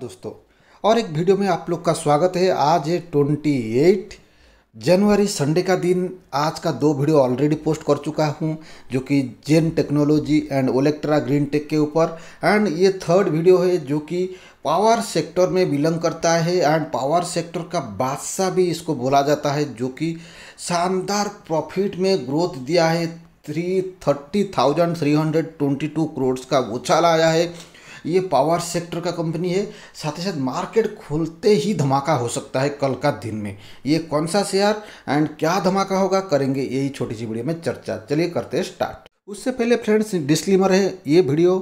दोस्तों और एक वीडियो में आप लोग का स्वागत है आज है ट्वेंटी एट जनवरी संडे का दिन आज का दो वीडियो ऑलरेडी पोस्ट कर चुका हूं जो कि Zen technology and Olectra green tech के ऊपर एंड ये थर्ड वीडियो है जो कि पावर सेक्टर में बिलोंग करता है एंड पावर सेक्टर का बादशाह भी इसको बोला जाता है जो कि शानदार प्रॉफिट में ग्रोथ दिया है three thirty thousand three hundred twenty two crore का उछाल आया है ये पावर सेक्टर का कंपनी है साथ ही साथ मार्केट खोलते ही धमाका हो सकता है कल का दिन में ये कौन सा शेयर एंड क्या धमाका होगा करेंगे यही छोटी सी वीडियो में चर्चा चलिए करते हैं स्टार्ट उससे पहले फ्रेंड्स डिस्क्लेमर है ये वीडियो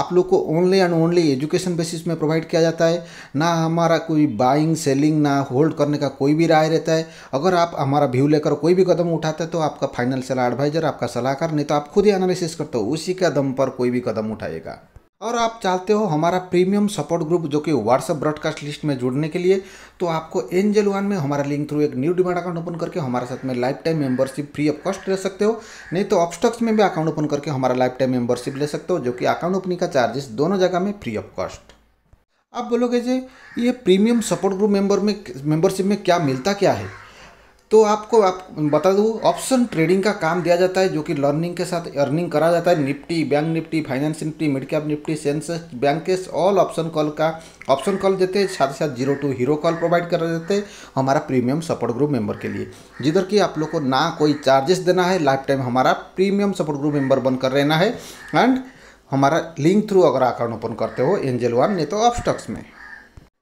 आप लोग को only and only education basis में प्रोवाइड किया जाता है ना हमारा कोई बाइंग सेलिंग ना होल्ड करने का कोई भी राय रहता है अगर आप हमारा व्यू लेकर कोई भी कदम उठाते हैं तो आपका फाइनेंशियल एडवाइजर आपका सलाहकार नहीं तो आप खुद ही एनालिसिस करते हो उसी के दम पर कोई भी कदम उठाएगा और आप चाहते हो हमारा प्रीमियम सपोर्ट ग्रुप जो कि व्हाट्सअप ब्रॉडकास्ट लिस्ट में जुड़ने के लिए तो आपको एंजल वन में हमारा लिंक थ्रू एक न्यू डिमांड अकाउंट ओपन करके हमारे साथ में life time membership free of cost ले सकते हो नहीं तो ऑपस्टॉक्स में भी अकाउंट ओपन करके हमारा लाइफ टाइम मेंबरशिप ले सकते हो जो कि अकाउंट ओपनिंग का चार्जेस दोनों जगह में फ्री ऑफ कॉस्ट आप बोलोगे जी ये प्रीमियम सपोर्ट ग्रुप मेंबर में मेंबरशिप में क्या मिलता क्या है तो आपको आप बता दूँ ऑप्शन ट्रेडिंग का काम दिया जाता है जो कि लर्निंग के साथ अर्निंग करा जाता है Nifty bank Nifty finance Nifty mid cap Nifty Sensex bank के ऑल ऑप्शन कॉल का ऑप्शन कॉल देते हैं साथ ही साथ zero to hero call provide करा देते हैं हमारा प्रीमियम सपोर्ट ग्रुप मेंबर के लिए जिधर कि आप लोग को ना कोई चार्जेस देना है लाइफ टाइम हमारा प्रीमियम सपोर्ट ग्रुप मेंबर बनकर रहना है एंड हमारा लिंक थ्रू अगर अकाउंट ओपन करते हो एंजल वन नहीं तो ऑफ स्टॉक्स में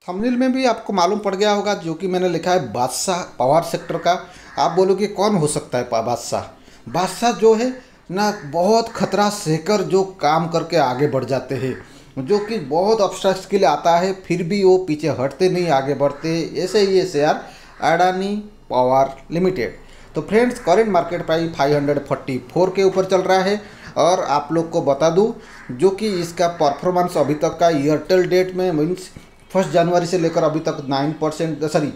थंबनेल में भी आपको मालूम पड़ गया होगा जो कि मैंने लिखा है बादशाह पावर सेक्टर का आप बोलोगे कौन हो सकता है बादशाह बादशाह जो है ना बहुत खतरा सहकर जो काम करके आगे बढ़ जाते हैं जो कि बहुत ऑब्स्ट्रक्स के लिए आता है फिर भी वो पीछे हटते नहीं आगे बढ़ते ऐसे ही ऐसे यार अडानी पावर लिमिटेड तो friends current market price five hundred forty four के ऊपर चल रहा है और आप लोग को बता दूं जो कि इसका परफॉर्मेंस अभी तक का एयरटेल डेट में मीन्स फर्स्ट जनवरी से लेकर अभी तक nine percent sorry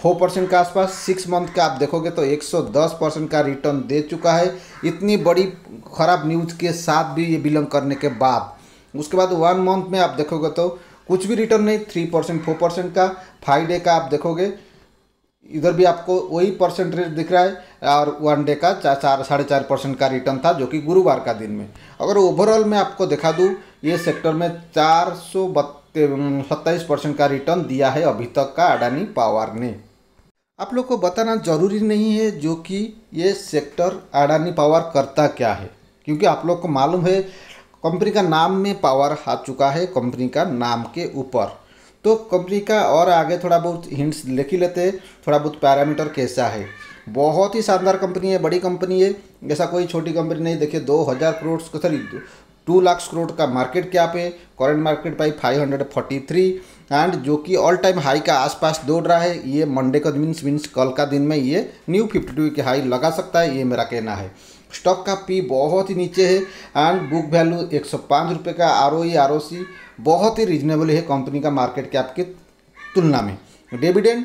four percent के आसपास सिक्स मंथ का आप देखोगे तो एक सौ दस परसेंट का रिटर्न दे चुका है इतनी बड़ी खराब न्यूज़ के साथ भी ये बिलोंग करने के बाद उसके बाद वन मंथ में आप देखोगे तो कुछ भी रिटर्न नहीं थ्री परसेंट फोर परसेंट का फाइव डे का आप देखोगे इधर भी आपको वही परसेंटेज दिख रहा है और वन डे का चार चार साढ़े चार परसेंट का रिटर्न था जो कि गुरुवार का दिन में अगर ओवरऑल मैं आपको दिखा दूँ ये सेक्टर में चार सौ सत्ताईस परसेंट का रिटर्न दिया है अभी तक का अडानी पावर ने आप लोग को बताना जरूरी नहीं है जो कि ये सेक्टर अडानी पावर करता क्या है क्योंकि आप लोग को मालूम है कंपनी का नाम में पावर आ चुका है कंपनी का नाम के ऊपर तो कंपनी का और आगे थोड़ा बहुत हिंट्स लिख ही लेते थोड़ा बहुत पैरामीटर कैसा है बहुत ही शानदार कंपनी है बड़ी कंपनी है ऐसा कोई छोटी कंपनी नहीं देखिए दो हज़ार करोड़ सॉरी टू लाख करोड़ का मार्केट कैप है करंट मार्केट फोर्टी 543 एंड जो कि ऑल टाइम हाई का आसपास दौड़ रहा है ये मंडे का मीन्स मीन्स कल का दिन में ये न्यू 52 की हाई लगा सकता है ये मेरा कहना है स्टॉक का पी बहुत ही नीचे है एंड बुक वैल्यू एक सौ का आर ओ e, बहुत ही रिजनेबल है कंपनी का मार्केट कैप की तुलना में डिविडेंड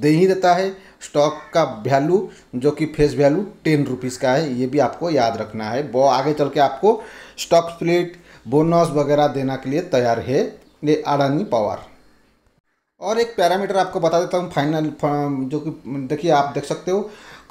दे ही देता है स्टॉक का वैल्यू जो कि फेस वैल्यू टेन रुपीज़ का है ये भी आपको याद रखना है वो आगे चल के आपको स्टॉक स्प्लिट बोनस वगैरह देना के लिए तैयार है ये अडानी पावर और एक पैरामीटर आपको बता देता हूँ फाइनल जो कि देखिए आप देख सकते हो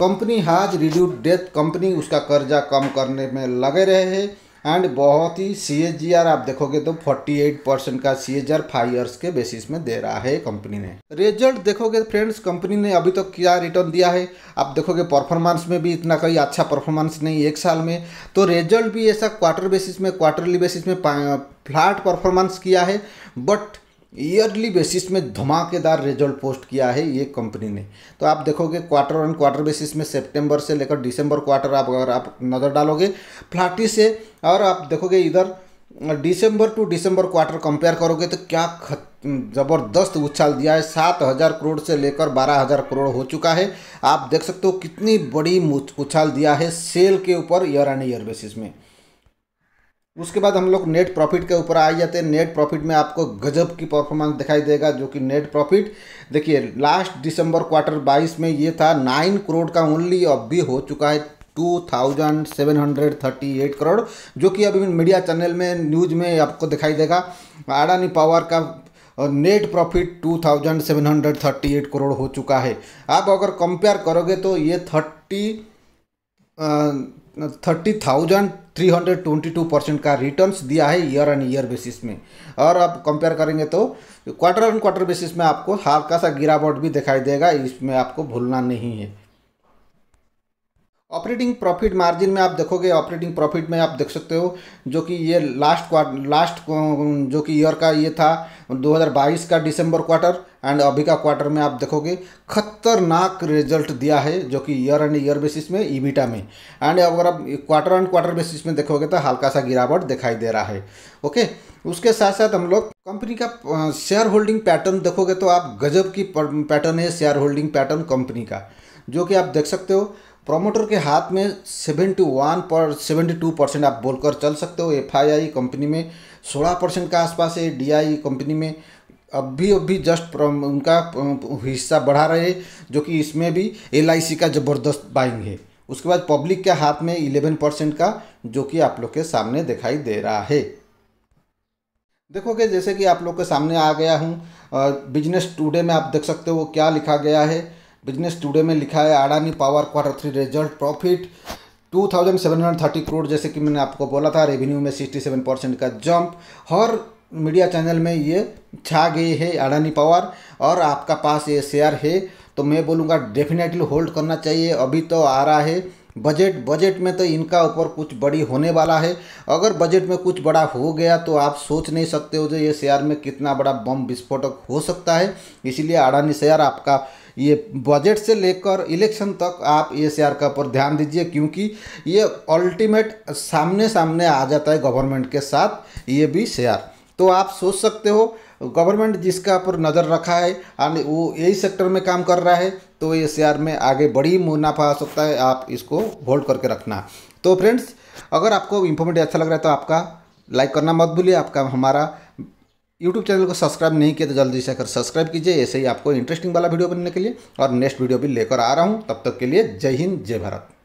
कंपनी हाज रिड्यूड डेथ कंपनी उसका कर्जा कम करने में लगे रहे हैं एंड बहुत ही सी एच जी आर आप देखोगे तो 48 परसेंट का C H R five years के बेसिस में दे रहा है कंपनी ने रिजल्ट देखोगे फ्रेंड्स कंपनी ने अभी तक तो क्या रिटर्न दिया है आप देखोगे परफॉर्मेंस में भी इतना कोई अच्छा परफॉर्मेंस नहीं एक साल में तो रिजल्ट भी ऐसा क्वार्टर बेसिस में क्वार्टरली बेसिस में फ्लैट परफॉर्मेंस किया है बट ईयरली बेसिस में धमाकेदार रिजल्ट पोस्ट किया है ये कंपनी ने तो आप देखोगे क्वार्टर ऑन क्वार्टर बेसिस में सितंबर से लेकर दिसंबर क्वार्टर आप अगर आप नज़र डालोगे फ्लाटी से और आप देखोगे इधर दिसंबर टू दिसंबर क्वार्टर कंपेयर करोगे तो क्या ज़बरदस्त उछाल दिया है सात हज़ार करोड़ से लेकर बारह हज़ार करोड़ हो चुका है आप देख सकते हो कितनी बड़ी उछाल दिया है सेल के ऊपर ईयर एंड ईयर बेसिस में उसके बाद हम लोग नेट प्रॉफिट के ऊपर आ जाते हैं नेट प्रॉफिट में आपको गजब की परफॉर्मेंस दिखाई देगा जो कि नेट प्रॉफिट देखिए लास्ट दिसंबर क्वार्टर 22 में ये था 9 करोड़ का ओनली अब भी हो चुका है 2,738 करोड़ जो कि अभी मीडिया चैनल में न्यूज में आपको दिखाई देगा अडानी पावर का नेट प्रॉफिट 2,738 करोड़ हो चुका है आप अगर कंपेयर करोगे तो ये thirty thirty thousand three hundred twenty two percent का रिटर्न्स दिया है ईयर एंड ईयर बेसिस में और आप कंपेयर करेंगे तो क्वार्टर एंड क्वार्टर बेसिस में आपको हल्का सा गिरावट भी दिखाई देगा इसमें आपको भूलना नहीं है ऑपरेटिंग प्रॉफिट मार्जिन में आप देखोगे ऑपरेटिंग प्रॉफिट में आप देख सकते हो जो कि ये लास्ट क्वार्टर लास्ट जो कि ईयर का ये था 2022 का दिसंबर क्वार्टर एंड अभी का क्वार्टर में आप देखोगे खतरनाक रिजल्ट दिया है जो कि ईयर एंड ईयर बेसिस में ईबीटा में एंड अगर आप क्वार्टर एंड क्वार्टर बेसिस में देखोगे तो हल्का सा गिरावट दिखाई दे रहा है ओके उसके साथ साथ हम लोग कंपनी का शेयर होल्डिंग पैटर्न देखोगे तो आप गजब की पैटर्न है शेयर होल्डिंग पैटर्न कंपनी का जो कि आप देख सकते हो प्रमोटर के हाथ में 71 पर 72 परसेंट आप बोलकर चल सकते हो एफआईआई कंपनी में 16 परसेंट का आसपास है डीआई कंपनी e में अब भी अब भी जस्ट उनका हिस्सा बढ़ा रहे जो कि इसमें भी एल का ज़बरदस्त बाइंग है उसके बाद पब्लिक के हाथ में 11 परसेंट का जो कि आप लोग के सामने दिखाई दे रहा है देखोगे जैसे कि आप लोग के सामने आ गया हूँ बिजनेस टूडे में आप देख सकते हो क्या लिखा गया है बिजनेस टुडे में लिखा है Adani power quarter three result profit 2730 crore जैसे कि मैंने आपको बोला था रेवेन्यू में 67 परसेंट का जंप हर मीडिया चैनल में ये छा गई है अडानी पावर और आपका पास ये शेयर है तो मैं बोलूँगा डेफिनेटली होल्ड करना चाहिए अभी तो आ रहा है बजट बजट में तो इनका ऊपर कुछ बड़ी होने वाला है अगर बजट में कुछ बड़ा हो गया तो आप सोच नहीं सकते हो जो ये शेयर में कितना बड़ा बम विस्फोटक हो सकता है इसीलिए अडानी शेयर आपका ये बजट से लेकर इलेक्शन तक आप ये शेयर का ऊपर ध्यान दीजिए क्योंकि ये अल्टीमेट सामने सामने आ जाता है गवर्नमेंट के साथ ये भी शेयर तो आप सोच सकते हो गवर्नमेंट जिसका ऊपर नज़र रखा है एंड वो यही सेक्टर में काम कर रहा है तो ये शेयर में आगे बड़ी मुनाफा आ सकता है आप इसको होल्ड करके रखना तो फ्रेंड्स अगर आपको इंफॉर्मेटिव अच्छा लग रहा है तो आपका लाइक करना मत भूलिए आपका हमारा यूट्यूब चैनल को सब्सक्राइब नहीं किया तो जल्दी से कर सब्सक्राइब कीजिए ऐसे ही आपको इंटरेस्टिंग वाला वीडियो बनने के लिए और नेक्स्ट वीडियो भी लेकर आ रहा हूँ तब तक के लिए जय हिंद जय भारत